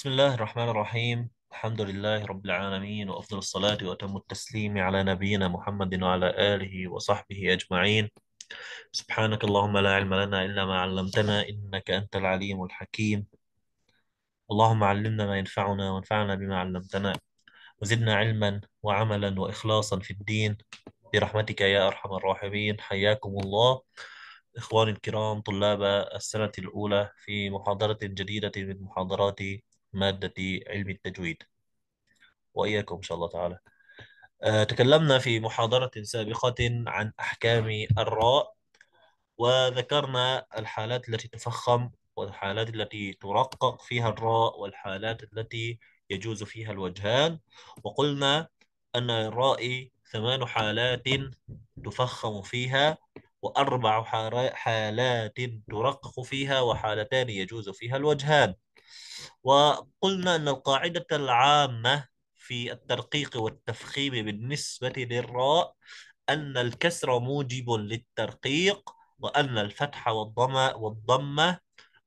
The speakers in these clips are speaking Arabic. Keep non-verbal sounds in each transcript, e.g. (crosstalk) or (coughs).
بسم الله الرحمن الرحيم الحمد لله رب العالمين وأفضل الصلاة وأتم التسليم على نبينا محمد وعلى آله وصحبه أجمعين سبحانك اللهم لا علم لنا إلا ما علمتنا إنك أنت العليم الحكيم اللهم علمنا ما ينفعنا وانفعنا بما علمتنا وزدنا علما وعملا وإخلاصا في الدين برحمتك يا أرحم الراحمين حياكم الله إخواني الكرام طلاب السنة الأولى في محاضرة جديدة من محاضرات مادة علم التجويد وإياكم إن شاء الله تعالى آه، تكلمنا في محاضرة سابقة عن أحكام الراء وذكرنا الحالات التي تفخم والحالات التي ترقق فيها الراء والحالات التي يجوز فيها الوجهان وقلنا أن الراء ثمان حالات تفخم فيها وأربع حالات ترقق فيها وحالتان يجوز فيها الوجهان وقلنا أن القاعدة العامة في الترقيق والتفخيم بالنسبة للراء أن الكسر موجب للترقيق وأن الفتح والضمة والضمة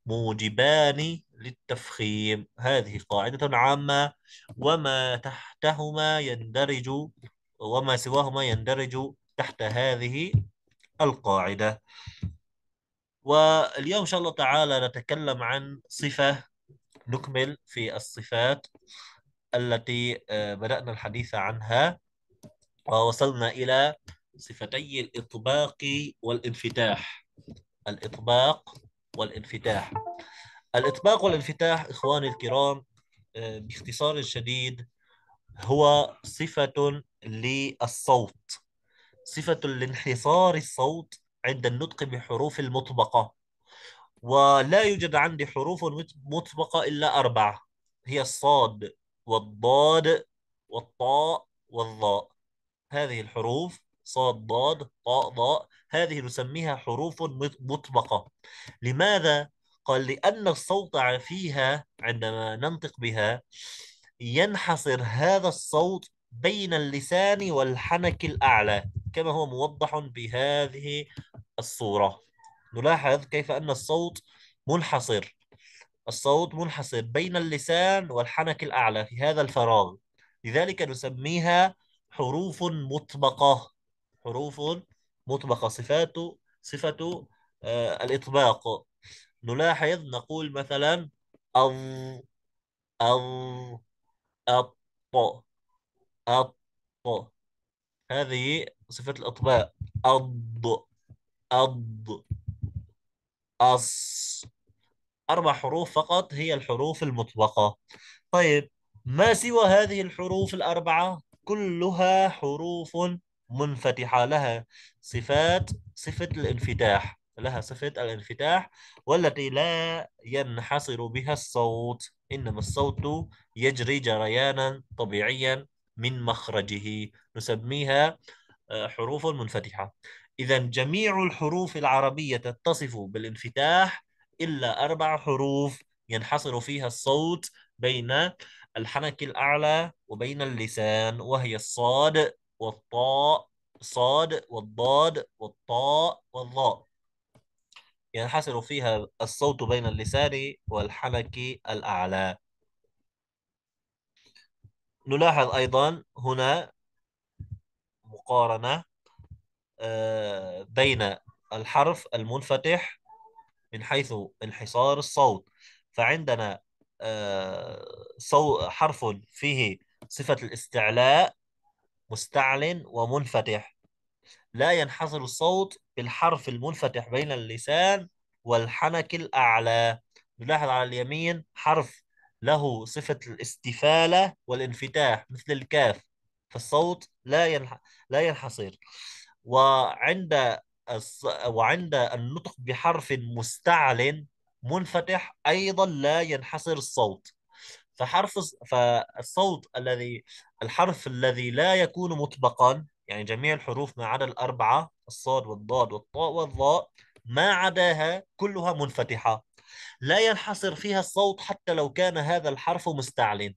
موجبان للتفخيم هذه قاعدة عامة وما تحتهما يندرج وما سواهما يندرج تحت هذه القاعدة واليوم إن شاء الله تعالى نتكلم عن صفة نكمل في الصفات التي آه، بدأنا الحديث عنها ووصلنا إلى صفتي الإطباق والانفتاح الإطباق والانفتاح الإطباق والانفتاح إخواني الكرام آه، باختصار شديد هو صفة للصوت صفة لانحصار الصوت عند النطق بحروف المطبقة ولا يوجد عندي حروف مطبقة إلا أربعة هي الصاد والضاد والطاء والظاء هذه الحروف صاد ضاد طاء ضاء هذه نسميها حروف مطبقة لماذا؟ قال لأن الصوت فيها عندما ننطق بها ينحصر هذا الصوت بين اللسان والحنك الأعلى كما هو موضح بهذه الصورة نلاحظ كيف أن الصوت منحصر الصوت منحصر بين اللسان والحنك الأعلى في هذا الفراغ لذلك نسميها حروف مطبقة حروف مطبقة صفات صفة آه، الإطباق نلاحظ نقول مثلا أض أض أط أط هذه صفة الإطباق أض أض أص أربع حروف فقط هي الحروف المطبقة طيب ما سوى هذه الحروف الأربعة كلها حروف منفتحة لها صفات صفة الانفتاح لها صفة الانفتاح والتي لا ينحصر بها الصوت إنما الصوت يجري جريانا طبيعيا من مخرجه نسميها آه، حروف منفتحة إذا جميع الحروف العربية تتصف بالانفتاح إلا أربع حروف ينحصر فيها الصوت بين الحنك الأعلى وبين اللسان وهي الصاد والطاء الصاد والضاد والطاء والضاء ينحصر فيها الصوت بين اللسان والحنك الأعلى نلاحظ أيضا هنا مقارنة بين الحرف المنفتح من حيث انحصار الصوت فعندنا آه، حرف فيه صفة الاستعلاء مستعل ومنفتح لا ينحصر الصوت بالحرف المنفتح بين اللسان والحنك الأعلى نلاحظ على اليمين حرف له صفة الاستفالة والانفتاح مثل الكاف فالصوت لا ينح... لا ينحصر وعند الص... وعند النطق بحرف مستعل منفتح ايضا لا ينحصر الصوت فحرف فالصوت الذي الحرف الذي لا يكون مطبقا يعني جميع الحروف ما عدا الاربعه الصاد والضاد والطاء والظاء ما عداها كلها منفتحه لا ينحصر فيها الصوت حتى لو كان هذا الحرف مستعل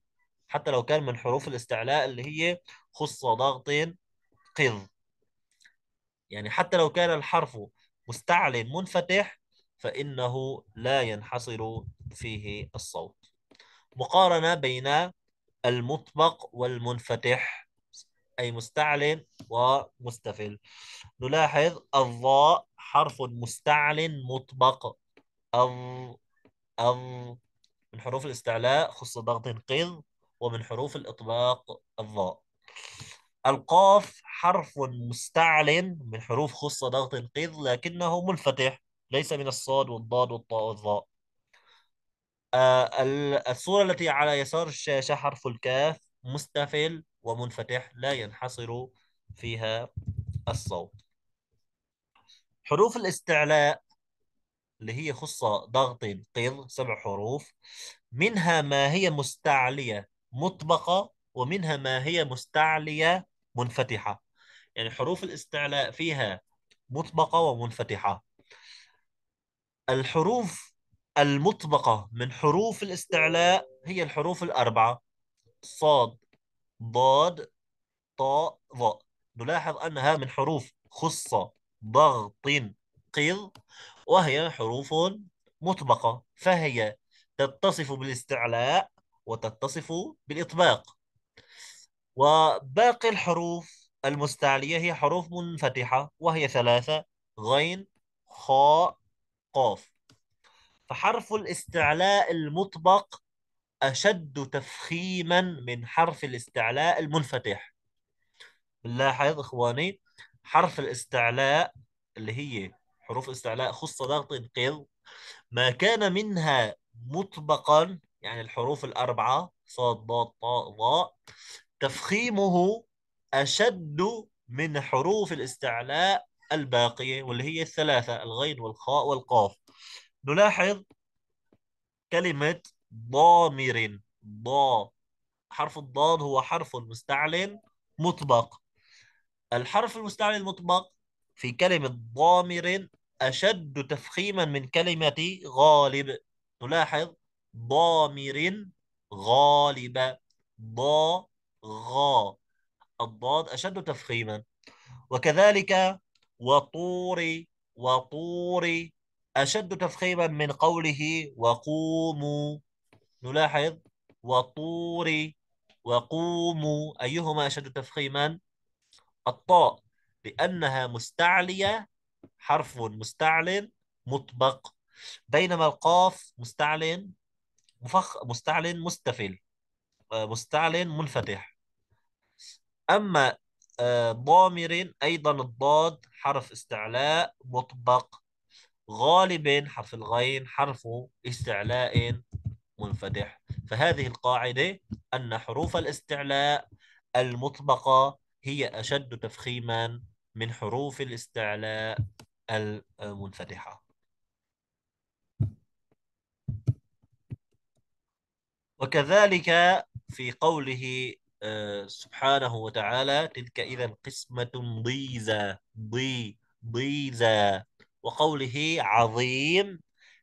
حتى لو كان من حروف الاستعلاء اللي هي خص ضغط قذ يعني حتى لو كان الحرف مستعل منفتح فإنه لا ينحصر فيه الصوت مقارنة بين المطبق والمنفتح أي مستعل ومستفل نلاحظ الضاء حرف مستعل مطبق أض أض من حروف الاستعلاء خص ضغط قذ ومن حروف الإطباق الضاء القاف حرف مستعل من حروف خص ضغط القيظ لكنه منفتح ليس من الصاد والضاد والطاء والظاء آه، الصورة التي على يسار الشاشة حرف الكاف مستفل ومنفتح لا ينحصر فيها الصوت حروف الاستعلاء اللي هي خصة ضغط قيظ سبع حروف منها ما هي مستعلية مطبقة ومنها ما هي مستعلية منفتحه يعني حروف الاستعلاء فيها مطبقه ومنفتحه الحروف المطبقه من حروف الاستعلاء هي الحروف الاربعه صاد ضاد طاء ظاء نلاحظ انها من حروف خصه ضغط قيض وهي حروف مطبقه فهي تتصف بالاستعلاء وتتصف بالاطباق وباقي الحروف المستعلية هي حروف منفتحة وهي ثلاثة غين خاء قاف فحرف الاستعلاء المطبق أشد تفخيما من حرف الاستعلاء المنفتح نلاحظ إخواني حرف الاستعلاء اللي هي حروف استعلاء خص ضغط انقذ ما كان منها مطبقا يعني الحروف الأربعة صاد ضاد طاء ضاء تفخيمه أشد من حروف الاستعلاء الباقية واللي هي الثلاثة الغين والخاء والقاف نلاحظ كلمة ضامر ضا حرف الضاد هو حرف مستعلن مطبق الحرف المستعلن المطبق في كلمة ضامر أشد تفخيما من كلمة غالب نلاحظ ضامر غالب ضا غا الضاد أشد تفخيما وكذلك وطور وطور أشد تفخيما من قوله وقوموا نلاحظ وطور وقوموا أيهما أشد تفخيما الطاء لأنها مستعلية حرف مستعل مطبق بينما القاف مستعل مفخ مستعل مستفل آه، مستعل منفتح أما آه، ضامر أيضا الضاد حرف استعلاء مطبق غالب حرف الغين حرف استعلاء منفتح فهذه القاعدة أن حروف الاستعلاء المطبقة هي أشد تفخيما من حروف الاستعلاء المنفتحة وكذلك في قوله سبحانه وتعالى تلك إذا قسمة ضيزى ضي ضيزى وقوله عظيم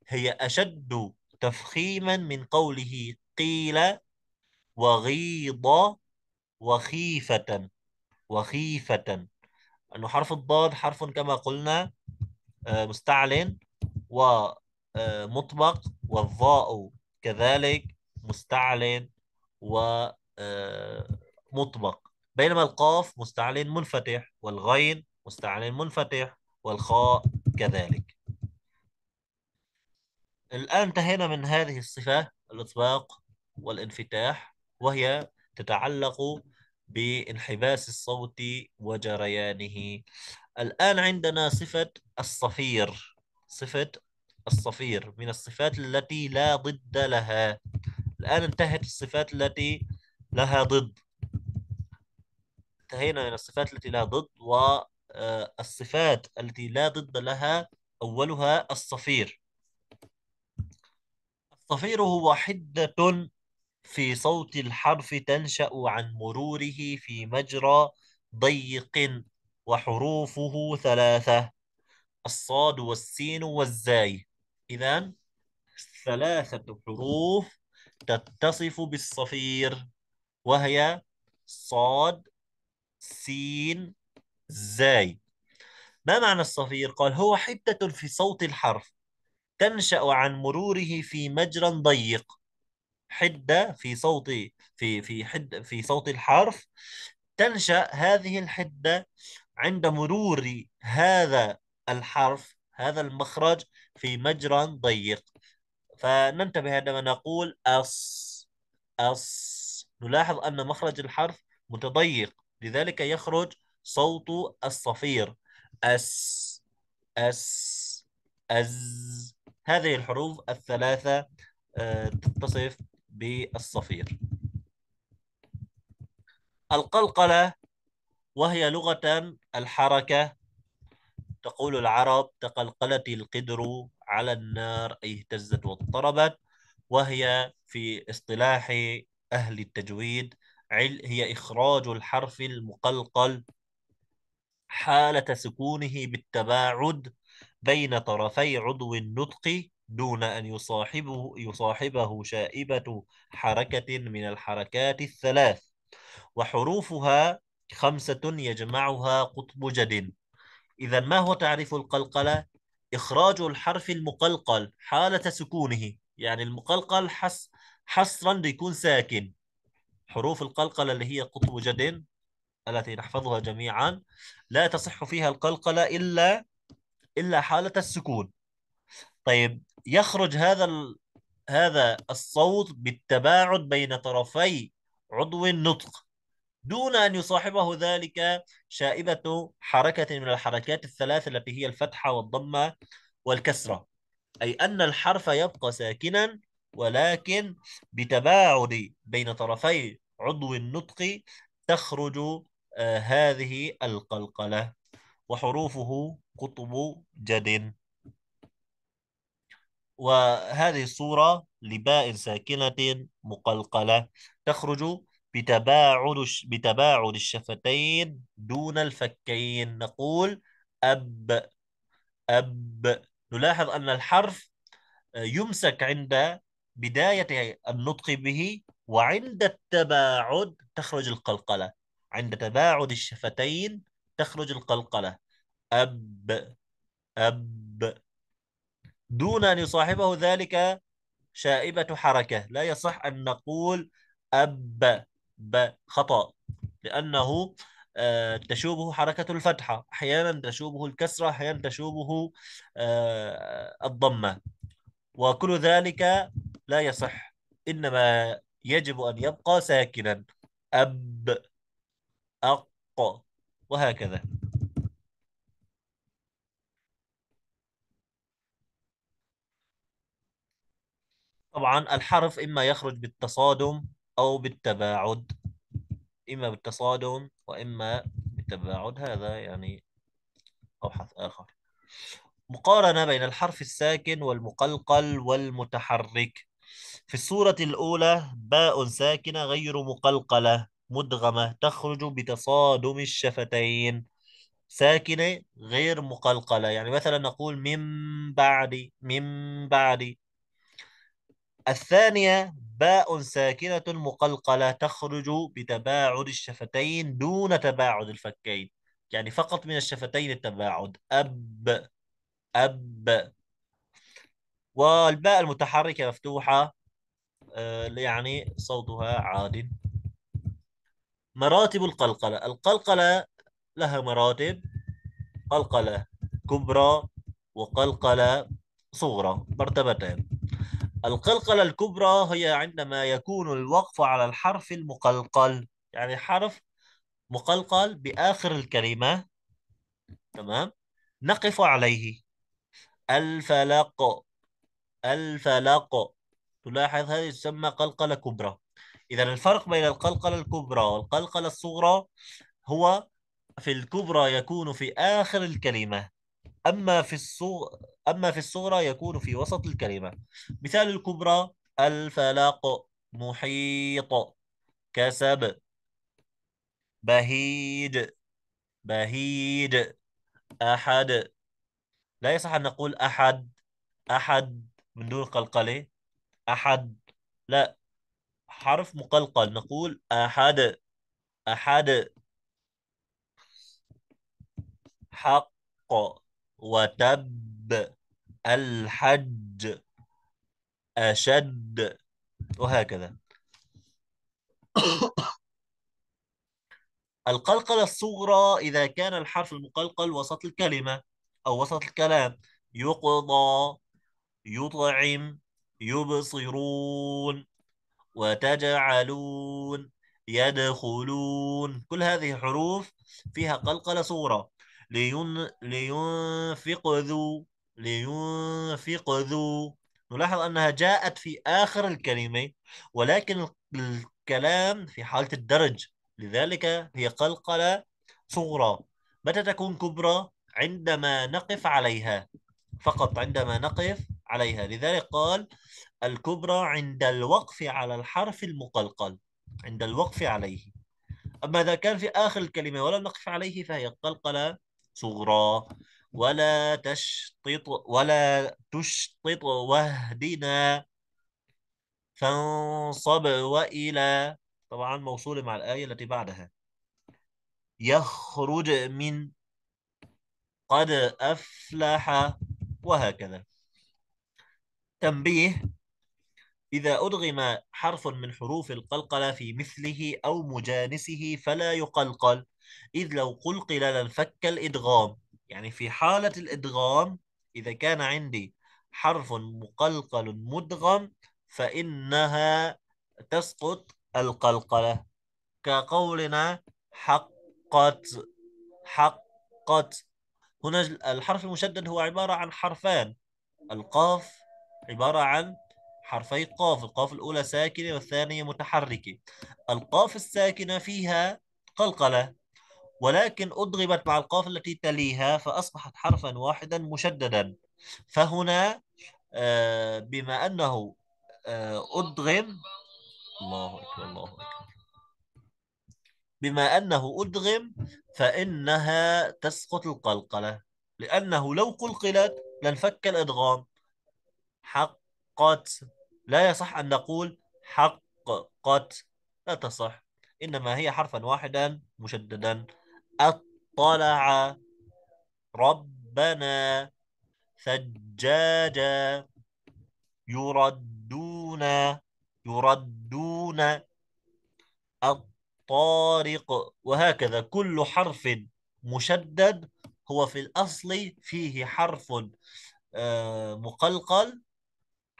هي أشد تفخيما من قوله قيل وغيض وخيفة وخيفة أنه حرف الضاد حرف كما قلنا آه، مستعلن ومطبق آه، والظاء كذلك مستعلن و آه، مطبق بينما القاف مستعل منفتح والغين مستعل منفتح والخاء كذلك الآن انتهينا من هذه الصفة الإطباق والانفتاح وهي تتعلق بانحباس الصوت وجريانه الآن عندنا صفة الصفير صفة الصفير من الصفات التي لا ضد لها الآن انتهت الصفات التي لها ضد انتهينا من الصفات التي لها ضد والصفات آه، التي لا ضد لها أولها الصفير الصفير هو حدة في صوت الحرف تنشأ عن مروره في مجرى ضيق وحروفه ثلاثة الصاد والسين والزاي إذا ثلاثة حروف تتصف بالصفير وهي صاد سين زاي ما معنى الصفير؟ قال هو حدة في صوت الحرف تنشأ عن مروره في مجرى ضيق حدة في صوت في في حد في صوت الحرف تنشأ هذه الحدة عند مرور هذا الحرف هذا المخرج في مجرى ضيق فننتبه عندما نقول أص أص نلاحظ أن مخرج الحرف متضيق لذلك يخرج صوت الصفير أس أس أز هذه الحروف الثلاثة آه، تتصف بالصفير القلقلة وهي لغة الحركة تقول العرب تقلقلت القدر على النار أي اهتزت واضطربت وهي في اصطلاح أهل التجويد عل هي إخراج الحرف المقلقل حالة سكونه بالتباعد بين طرفي عضو النطق دون أن يصاحبه يصاحبه شائبة حركة من الحركات الثلاث وحروفها خمسة يجمعها قطب جد إذا ما هو تعريف القلقلة؟ إخراج الحرف المقلقل حالة سكونه يعني المقلقل حس حصرا ليكون ساكن حروف القلقلة اللي هي قطب جد التي نحفظها جميعا لا تصح فيها القلقلة إلا إلا حالة السكون طيب يخرج هذا ال... هذا الصوت بالتباعد بين طرفي عضو النطق دون أن يصاحبه ذلك شائبة حركة من الحركات الثلاث التي هي الفتحة والضمة والكسرة أي أن الحرف يبقى ساكنا ولكن بتباعد بين طرفي عضو النطق تخرج آه، هذه القلقلة وحروفه قطب جد وهذه الصورة لباء ساكنة مقلقلة تخرج بتباعد بتباعد الشفتين دون الفكين نقول أب أب نلاحظ أن الحرف آه، يمسك عند بداية النطق به وعند التباعد تخرج القلقلة عند تباعد الشفتين تخرج القلقلة أب أب دون أن يصاحبه ذلك شائبة حركة لا يصح أن نقول أب ب خطأ لأنه آه، تشوبه حركة الفتحة أحيانا تشوبه الكسرة أحيانا تشوبه آه، الضمة وكل ذلك لا يصح إنما يجب أن يبقى ساكنا أب أق وهكذا طبعا الحرف إما يخرج بالتصادم أو بالتباعد إما بالتصادم وإما بالتباعد هذا يعني أبحث آخر مقارنة بين الحرف الساكن والمقلقل والمتحرك في الصورة الأولى باء ساكنة غير مقلقلة مدغمة تخرج بتصادم الشفتين ساكنة غير مقلقلة يعني مثلا نقول من بعد من بعد الثانية باء ساكنة مقلقلة تخرج بتباعد الشفتين دون تباعد الفكين يعني فقط من الشفتين التباعد أب أب والباء المتحركة مفتوحة آه، يعني صوتها عاد مراتب القلقلة القلقلة لها مراتب قلقلة كبرى وقلقلة صغرى مرتبتين القلقلة الكبرى هي عندما يكون الوقف على الحرف المقلقل يعني حرف مقلقل بآخر الكلمة تمام نقف عليه الفلق الفلق تلاحظ هذه تسمى قلقلة كبرى إذا الفرق بين القلقلة الكبرى والقلقلة الصغرى هو في الكبرى يكون في آخر الكلمة أما في الصغ... أما في الصغرى يكون في وسط الكلمة مثال الكبرى الفلق محيط كسب بهيج بهيج أحد لا يصح أن نقول أحد أحد من دون قلقلة أحد لا حرف مقلقل نقول أحد أحد حق وتب الحج أشد وهكذا (coughs) القلقلة الصغرى إذا كان الحرف المقلقل وسط الكلمة أو وسط الكلام يقضى يطعم يبصرون وتجعلون يدخلون كل هذه حروف فيها قلقلة صورة لين... لينفق ذو لينفق ذو نلاحظ أنها جاءت في آخر الكلمة ولكن الكلام في حالة الدرج لذلك هي قلقلة صغرى متى تكون كبرى؟ عندما نقف عليها فقط عندما نقف عليها لذلك قال الكبرى عند الوقف على الحرف المقلقل عند الوقف عليه أما إذا كان في آخر الكلمة ولا نقف عليه فهي قلقلة صغرى ولا تشطط ولا تشطط وهدنا فانصب وإلى طبعا موصولة مع الآية التي بعدها يخرج من قد أفلح وهكذا تنبيه إذا أدغم حرف من حروف القلقلة في مثله أو مجانسه فلا يقلقل إذ لو قلقل لانفك الإدغام يعني في حالة الإدغام إذا كان عندي حرف مقلقل مدغم فإنها تسقط القلقلة كقولنا حقت حقت هنا الحرف المشدد هو عبارة عن حرفان القاف عبارة عن حرفي قاف القاف الأولى ساكنة والثانية متحركة القاف الساكنة فيها قلقلة ولكن أضغبت مع القاف التي تليها فأصبحت حرفا واحدا مشددا فهنا آه، بما أنه آه، أضغم الله أكبر الله أكبر بما أنه أدغم فإنها تسقط القلقلة لأنه لو قلقلت لانفك الإدغام حقت لا يصح أن نقول حققت لا تصح إنما هي حرفا واحدا مشددا اطلع ربنا ثجاجا يردون يردون الطارق وهكذا كل حرف مشدد هو في الأصل فيه حرف آه، مقلقل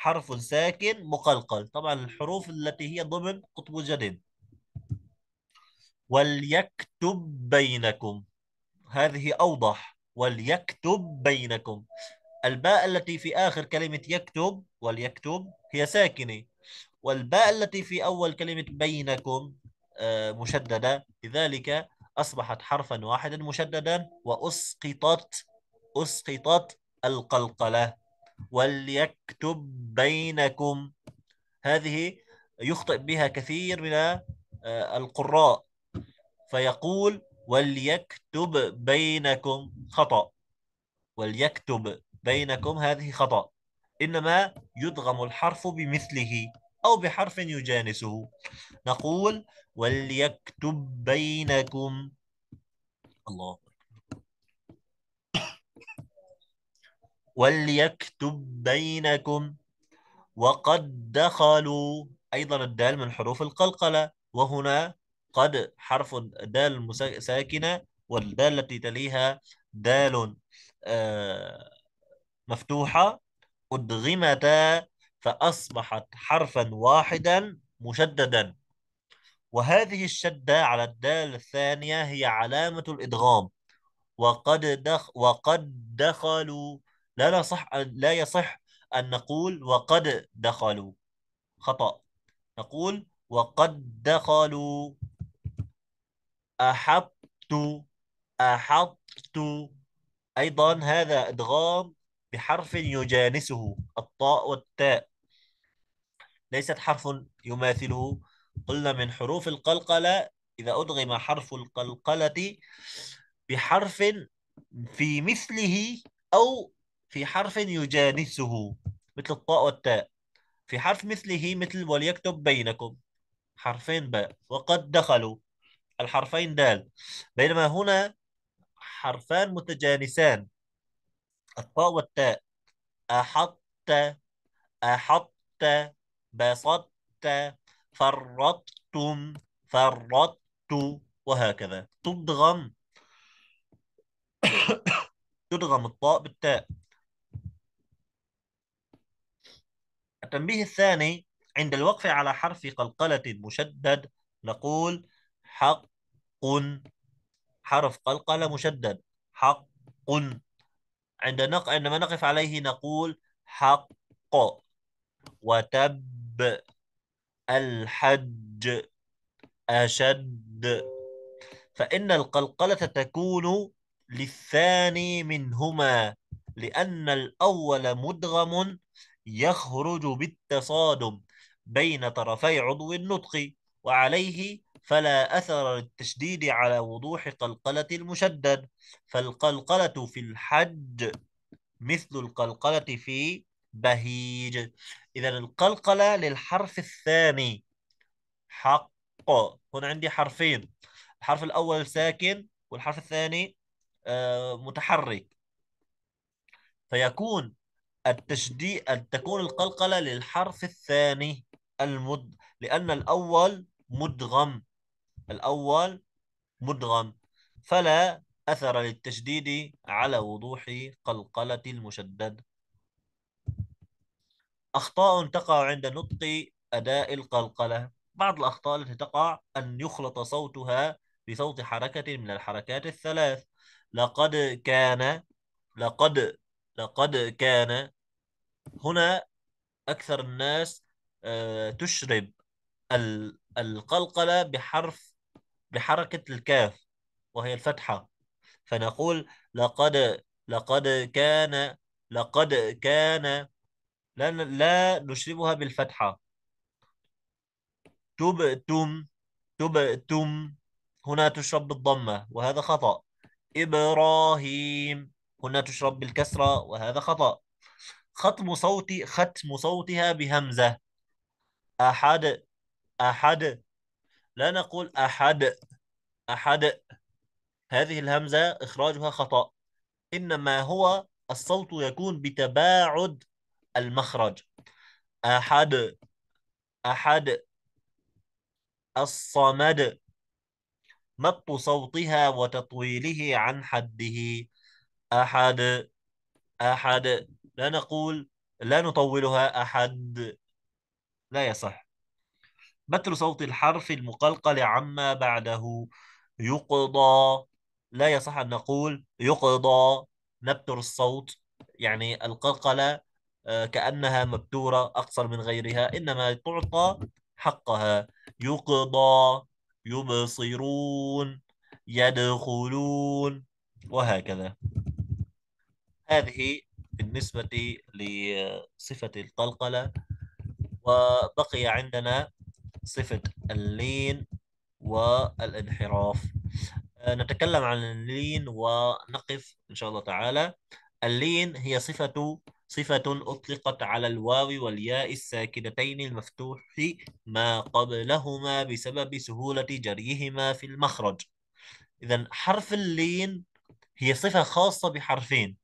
حرف ساكن مقلقل طبعا الحروف التي هي ضمن قطب جديد وليكتب بينكم هذه أوضح وليكتب بينكم الباء التي في آخر كلمة يكتب وليكتب هي ساكنة والباء التي في أول كلمة بينكم آه، مشددة لذلك أصبحت حرفا واحدا مشددا وأسقطت أسقطت القلقلة وليكتب بينكم هذه يخطئ بها كثير من آه، القراء فيقول وليكتب بينكم خطأ وليكتب بينكم هذه خطأ إنما يدغم الحرف بمثله أو بحرف يجانسه نقول وليكتب بينكم الله وليكتب بينكم وقد دخلوا أيضا الدال من حروف القلقلة وهنا قد حرف دال ساكنة والدال التي تليها دال آه، مفتوحة أدغمتا فأصبحت حرفا واحدا مشددا وهذه الشدة على الدال الثانية هي علامة الإدغام وقد دخ وقد دخلوا لا لا صح لا يصح أن نقول وقد دخلوا خطأ نقول وقد دخلوا أحبت أحطت أيضا هذا إدغام بحرف يجانسه الطاء والتاء ليست حرف يماثله قلنا من حروف القلقلة إذا أدغم حرف القلقلة بحرف في مثله أو في حرف يجانسه مثل الطاء والتاء في حرف مثله مثل وليكتب بينكم حرفين باء وقد دخلوا الحرفين دال بينما هنا حرفان متجانسان الطاء والتاء أحطت أحطت بسطت فرطتم فرطت وهكذا تضغم تضغم الطاء بالتاء التنبيه الثاني عند الوقف على حرف قلقلة مشدد نقول حق حرف قلقلة مشدد حق عند نق... عندما نقف عليه نقول حق وتب الحج أشد فإن القلقلة تكون للثاني منهما لأن الأول مدغم يخرج بالتصادم بين طرفي عضو النطق وعليه فلا أثر للتشديد على وضوح قلقلة المشدد فالقلقلة في الحج مثل القلقلة في بهيج إذا القلقلة للحرف الثاني حق هنا عندي حرفين الحرف الأول ساكن والحرف الثاني آه، متحرك فيكون التشديد تكون القلقلة للحرف الثاني المد لأن الأول مدغم الأول مدغم فلا أثر للتشديد على وضوح قلقلة المشدد أخطاء تقع عند نطق أداء القلقلة بعض الأخطاء التي تقع أن يخلط صوتها بصوت حركة من الحركات الثلاث لقد كان لقد لقد كان هنا أكثر الناس آه، تشرب القلقلة بحرف بحركة الكاف وهي الفتحة فنقول لقد لقد كان لقد كان لا لا نشربها بالفتحة تبتم تبتم هنا تشرب بالضمة وهذا خطأ إبراهيم كنا تشرب بالكسرة وهذا خطأ ختم صوتي ختم صوتها بهمزة أحد أحد لا نقول أحد أحد هذه الهمزة إخراجها خطأ إنما هو الصوت يكون بتباعد المخرج أحد أحد الصمد مط صوتها وتطويله عن حده أحد أحد لا نقول لا نطولها أحد لا يصح بتر صوت الحرف المقلقل عما بعده يقضى لا يصح أن نقول يقضى نبتر الصوت يعني القلقلة آه، كأنها مبتورة أقصر من غيرها إنما تعطى حقها يقضى يبصرون يدخلون وهكذا هذه بالنسبة لصفة القلقلة وبقي عندنا صفة اللين والانحراف آه، نتكلم عن اللين ونقف إن شاء الله تعالى اللين هي صفة صفة أطلقت على الواو والياء الساكنتين المفتوح ما قبلهما بسبب سهولة جريهما في المخرج إذا حرف اللين هي صفة خاصة بحرفين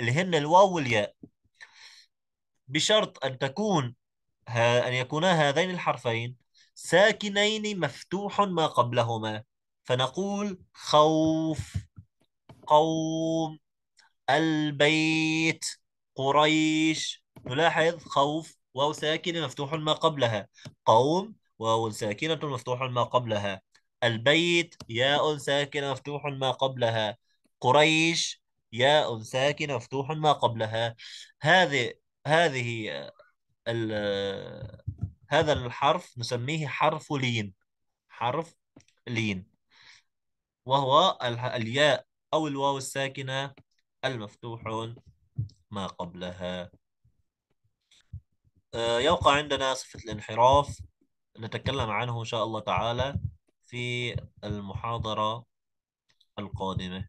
اللي هن الواو والياء بشرط أن تكون ها أن يكونا هذين الحرفين ساكنين مفتوح ما قبلهما فنقول خوف قوم البيت قريش نلاحظ خوف واو ساكنة مفتوح ما قبلها قوم واو ساكنة مفتوح ما قبلها البيت ياء ساكنة مفتوح ما قبلها قريش ياء ساكنة مفتوح ما قبلها هذه هذه هذا الحرف نسميه حرف لين حرف لين وهو الياء أو الواو الساكنة المفتوح ما قبلها آه، يوقع عندنا صفة الانحراف نتكلم عنه إن شاء الله تعالى في المحاضرة القادمة